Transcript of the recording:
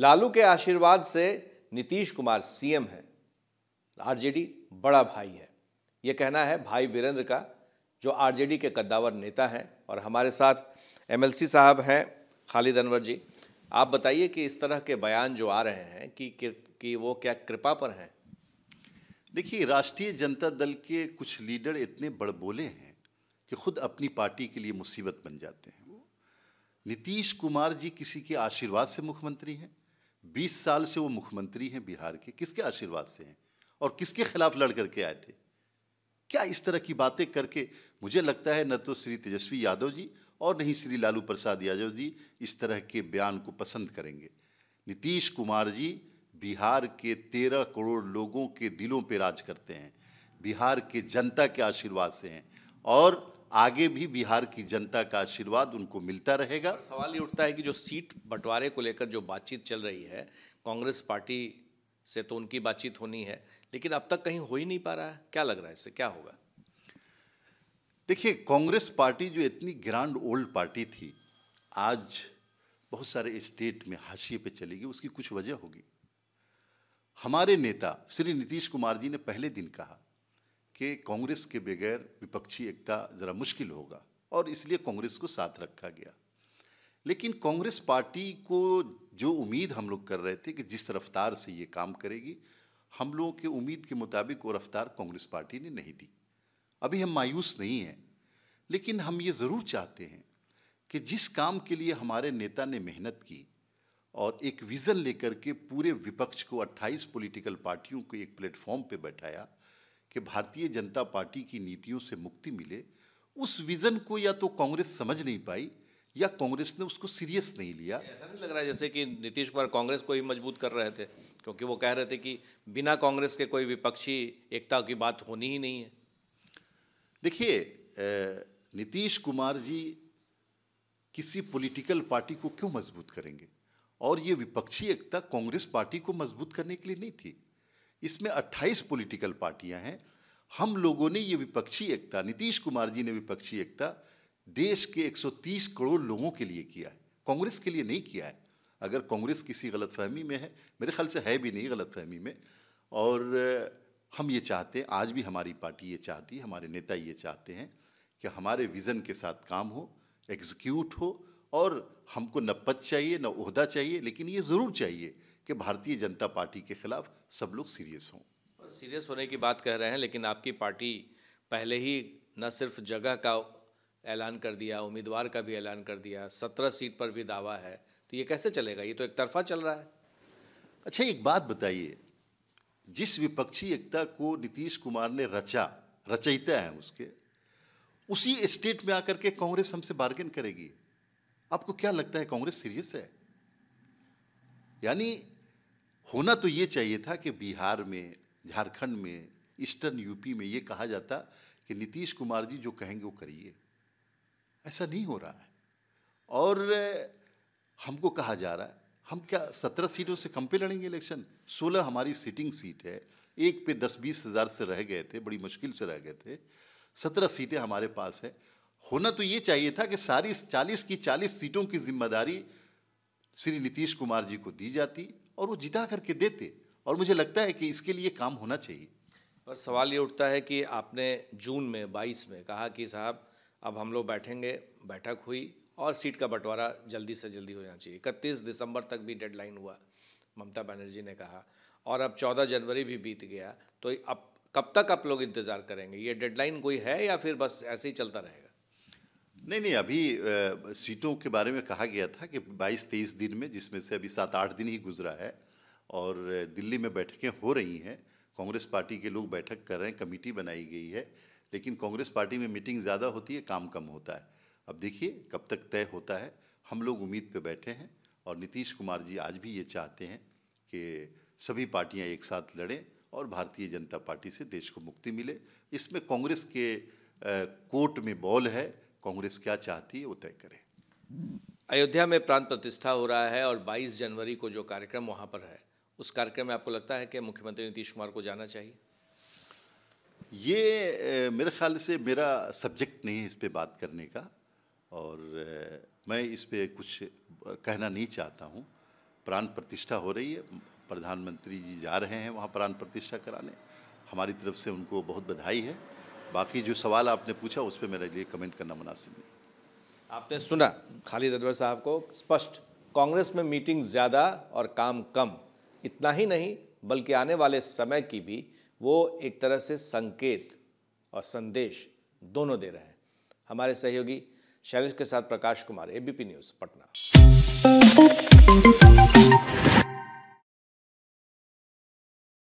लालू के आशीर्वाद से नीतीश कुमार सीएम है आरजेडी बड़ा भाई है ये कहना है भाई वीरेंद्र का जो आरजेडी के कद्दावर नेता हैं और हमारे साथ एमएलसी साहब हैं खालिद अनवर जी आप बताइए कि इस तरह के बयान जो आ रहे हैं कि कि वो क्या कृपा पर हैं देखिए राष्ट्रीय जनता दल के कुछ लीडर इतने बड़बोले हैं कि खुद अपनी पार्टी के लिए मुसीबत बन जाते हैं नीतीश कुमार जी किसी के आशीर्वाद से मुख्यमंत्री हैं बीस साल से वो मुख्यमंत्री हैं बिहार के किसके आशीर्वाद से हैं और किसके खिलाफ लड़ करके आए थे क्या इस तरह की बातें करके मुझे लगता है न तो श्री तेजस्वी यादव जी और नहीं श्री लालू प्रसाद यादव जी इस तरह के बयान को पसंद करेंगे नीतीश कुमार जी बिहार के तेरह करोड़ लोगों के दिलों पर राज करते हैं बिहार के जनता के आशीर्वाद से हैं और आगे भी बिहार की जनता का आशीर्वाद उनको मिलता रहेगा सवाल ये उठता है कि जो सीट बंटवारे को लेकर जो बातचीत चल रही है कांग्रेस पार्टी से तो उनकी बातचीत होनी है लेकिन अब तक कहीं हो ही नहीं पा रहा है क्या लग रहा है इससे क्या होगा देखिए कांग्रेस पार्टी जो इतनी ग्रांड ओल्ड पार्टी थी आज बहुत सारे स्टेट में हाशिए पे चली गई उसकी कुछ वजह होगी हमारे नेता श्री नीतीश कुमार जी ने पहले दिन कहा कि कांग्रेस के बगैर विपक्षी एकता ज़रा मुश्किल होगा और इसलिए कांग्रेस को साथ रखा गया लेकिन कांग्रेस पार्टी को जो उम्मीद हम लोग कर रहे थे कि जिस रफ्तार से ये काम करेगी हम लोगों के उम्मीद के मुताबिक वो रफ्तार कांग्रेस पार्टी ने नहीं दी अभी हम मायूस नहीं हैं लेकिन हम ये ज़रूर चाहते हैं कि जिस काम के लिए हमारे नेता ने मेहनत की और एक विज़न लेकर के पूरे विपक्ष को 28 पॉलिटिकल पार्टियों को एक प्लेटफॉर्म पे बैठाया कि भारतीय जनता पार्टी की नीतियों से मुक्ति मिले उस विज़न को या तो कांग्रेस समझ नहीं पाई या कांग्रेस ने उसको सीरियस नहीं लिया ऐसा नहीं लग रहा है जैसे कि नीतीश कुमार कांग्रेस को ही मजबूत कर रहे थे क्योंकि वो कह रहे थे कि बिना कांग्रेस के कोई विपक्षी एकता की बात होनी ही नहीं है देखिए नीतीश कुमार जी किसी पॉलिटिकल पार्टी को क्यों मजबूत करेंगे और ये विपक्षी एकता कांग्रेस पार्टी को मजबूत करने के लिए नहीं थी इसमें 28 पॉलिटिकल पार्टियां हैं हम लोगों ने ये विपक्षी एकता नीतीश कुमार जी ने विपक्षी एकता देश के 130 करोड़ लोगों के लिए किया है कांग्रेस के लिए नहीं किया है अगर कांग्रेस किसी गलतफहमी में है मेरे ख्याल से है भी नहीं गलतफहमी में और हम ये चाहते हैं आज भी हमारी पार्टी ये चाहती है हमारे नेता ये चाहते हैं कि हमारे विज़न के साथ काम हो एग्जीक्यूट हो और हमको न पद चाहिए न उहदा चाहिए लेकिन ये ज़रूर चाहिए कि भारतीय जनता पार्टी के खिलाफ सब लोग सीरियस हों सीरियस होने की बात कह रहे हैं लेकिन आपकी पार्टी पहले ही न सिर्फ जगह का ऐलान कर दिया उम्मीदवार का भी ऐलान कर दिया सत्रह सीट पर भी दावा है तो ये कैसे चलेगा ये तो एक तरफा चल रहा है अच्छा एक बात बताइए जिस विपक्षी एकता को नीतीश कुमार ने रचा रचयिता है उसके उसी स्टेट में आकर के कांग्रेस हमसे बार्गेन करेगी आपको क्या लगता है कांग्रेस सीरियस है यानी होना तो ये चाहिए था कि बिहार में झारखंड में ईस्टर्न यूपी में ये कहा जाता कि नीतीश कुमार जी जो कहेंगे वो करिए ऐसा नहीं हो रहा है और हमको कहा जा रहा है हम क्या सत्रह सीटों से कम पे लड़ेंगे इलेक्शन सोलह हमारी सीटिंग सीट है एक पे दस बीस हज़ार से रह गए थे बड़ी मुश्किल से रह गए थे सत्रह सीटें हमारे पास है होना तो ये चाहिए था कि सारी चालीस की चालीस सीटों की जिम्मेदारी श्री नीतीश कुमार जी को दी जाती और वो जिता करके देते और मुझे लगता है कि इसके लिए काम होना चाहिए पर सवाल ये उठता है कि आपने जून में 22 में कहा कि साहब अब हम लोग बैठेंगे बैठक हुई और सीट का बंटवारा जल्दी से जल्दी हो जाना चाहिए इकतीस दिसंबर तक भी डेडलाइन हुआ ममता बनर्जी ने कहा और अब चौदह जनवरी भी बीत गया तो अब कब तक आप लोग इंतज़ार करेंगे ये डेडलाइन कोई है या फिर बस ऐसे ही चलता रहेगा नहीं नहीं अभी आ, सीटों के बारे में कहा गया था कि 22-23 दिन में जिसमें से अभी सात आठ दिन ही गुजरा है और दिल्ली में बैठकें हो रही हैं कांग्रेस पार्टी के लोग बैठक कर रहे हैं कमेटी बनाई गई है लेकिन कांग्रेस पार्टी में मीटिंग ज़्यादा होती है काम कम होता है अब देखिए कब तक तय होता है हम लोग उम्मीद पे बैठे हैं और नीतीश कुमार जी आज भी ये चाहते हैं कि सभी पार्टियां एक साथ लड़ें और भारतीय जनता पार्टी से देश को मुक्ति मिले इसमें कांग्रेस के कोर्ट में बॉल है कांग्रेस क्या चाहती है वो तय करे अयोध्या में प्रांत प्रतिष्ठा हो रहा है और 22 जनवरी को जो कार्यक्रम वहाँ पर है उस कार्यक्रम में आपको लगता है कि मुख्यमंत्री नीतीश कुमार को जाना चाहिए ये मेरे ख्याल से मेरा सब्जेक्ट नहीं है इस पर बात करने का और मैं इस पर कुछ कहना नहीं चाहता हूँ प्राण प्रतिष्ठा हो रही है प्रधानमंत्री जी जा रहे हैं वहाँ प्राण प्रतिष्ठा कराने हमारी तरफ से उनको बहुत बधाई है बाकी जो सवाल आपने पूछा उस पर मेरे लिए कमेंट करना मुनासिब नहीं आपने सुना खालिद अदवर साहब को स्पष्ट कांग्रेस में मीटिंग ज़्यादा और काम कम इतना ही नहीं बल्कि आने वाले समय की भी वो एक तरह से संकेत और संदेश दोनों दे रहे हैं हमारे सहयोगी शैलेश के साथ प्रकाश कुमार एबीपी न्यूज़ पटना